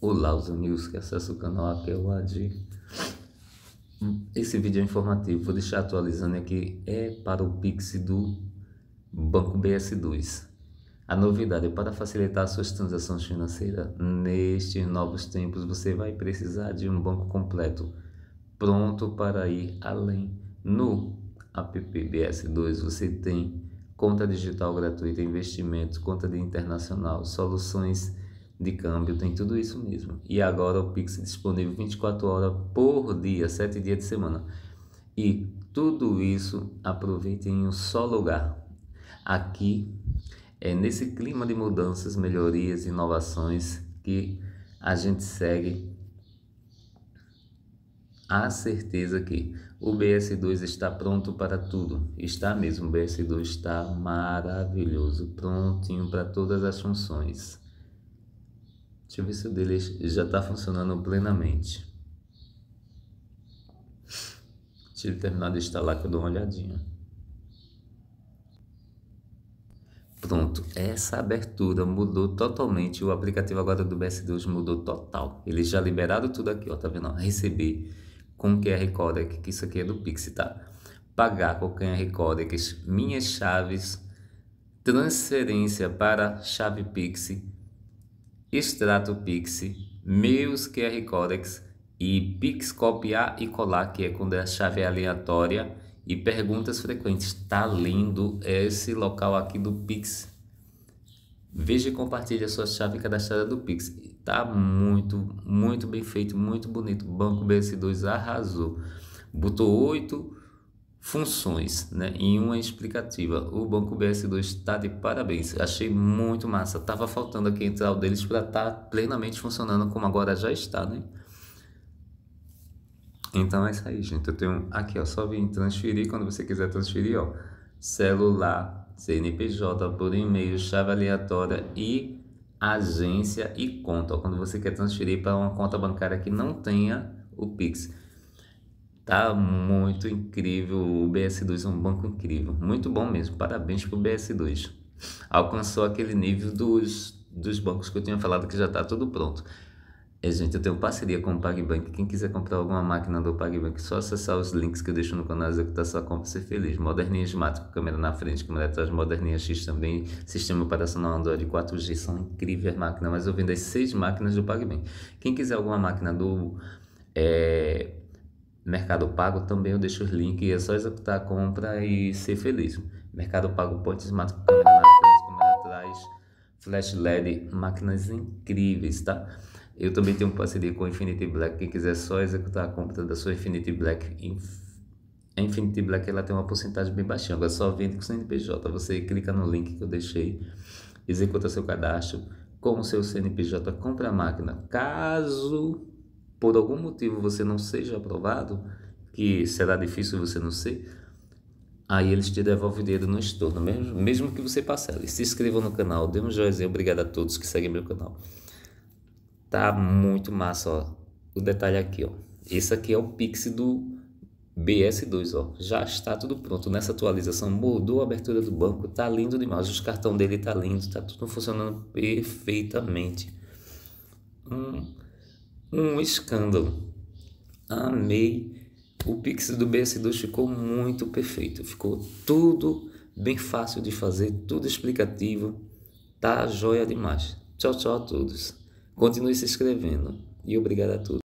Olá os News, que acessam é o canal aqui é o Adi. Esse vídeo é informativo, vou deixar atualizando aqui, é para o Pix do Banco BS2. A novidade é para facilitar suas transações financeiras. Nestes novos tempos, você vai precisar de um banco completo, pronto para ir além. No app BS2, você tem conta digital gratuita, investimentos, conta de internacional, soluções de câmbio, tem tudo isso mesmo. E agora o Pix é disponível 24 horas por dia, 7 dias de semana. E tudo isso aproveite em um só lugar. Aqui é nesse clima de mudanças, melhorias, inovações que a gente segue a certeza que o BS2 está pronto para tudo. Está mesmo, o BS2 está maravilhoso, prontinho para todas as funções. Deixa eu ver se o dele já está funcionando plenamente. Se ele terminar de instalar, que eu dou uma olhadinha. Pronto, essa abertura mudou totalmente. O aplicativo agora do BS2 mudou total. Eles já liberaram tudo aqui, ó, tá vendo? Receber com QR Code, que isso aqui é do Pix, tá? Pagar com QR Code, minhas chaves, transferência para chave Pix, Extrato Pix, meus QR Codex e Pix copiar e colar, que é quando é a chave aleatória e perguntas frequentes. Tá lindo esse local aqui do Pix. Veja e compartilhe a sua chave cadastrada do Pix. Tá muito, muito bem feito, muito bonito. Banco BS2 arrasou. Botou 8 funções né, em uma explicativa. O Banco BS2 está de parabéns, achei muito massa. Tava faltando aqui entrar o deles para estar tá plenamente funcionando como agora já está, né? Então é isso aí, gente. Eu tenho aqui, ó, só vim transferir quando você quiser transferir, ó. Celular, CNPJ por e-mail, chave aleatória e agência e conta. Ó, quando você quer transferir para uma conta bancária que não tenha o Pix. Tá muito incrível, o BS2 é um banco incrível, muito bom mesmo, parabéns pro BS2. Alcançou aquele nível dos, dos bancos que eu tinha falado que já está tudo pronto. É, gente, eu tenho parceria com o PagBank. Quem quiser comprar alguma máquina do PagBank, só acessar os links que eu deixo no canal executar sua compra e ser feliz. Moderninha com câmera na frente, câmera atrás, moderninha X também, sistema operacional Android 4G, são incríveis máquinas, mas eu vendo as seis máquinas do PagBank. Quem quiser alguma máquina do... É Mercado Pago também eu deixo os links, é só executar a compra e ser feliz. Mercado Pago pode smart câmera na frente, câmera atrás, flash LED, máquinas incríveis, tá? Eu também tenho parceria com Infinity Black, quem quiser só executar a compra da sua Infinity Black A Infinity Black ela tem uma porcentagem bem baixinha, agora só vende com CNPJ. Você clica no link que eu deixei, executa seu cadastro com o seu CNPJ, compra a máquina. Caso por algum motivo você não seja aprovado, que será difícil você não ser, aí eles te devolvem o dinheiro no estorno, mesmo, mesmo que você parcele. Se inscrevam no canal, dê um joinha, obrigado a todos que seguem meu canal. Tá muito massa, ó. O detalhe aqui, ó. Esse aqui é o Pix do BS2, ó. Já está tudo pronto. Nessa atualização mudou a abertura do banco, tá lindo demais. Os cartão dele tá lindo, tá tudo funcionando perfeitamente. Hum um escândalo. Amei. O Pix do BS2 ficou muito perfeito. Ficou tudo bem fácil de fazer, tudo explicativo. Tá joia demais. Tchau, tchau a todos. Continue se inscrevendo e obrigado a todos.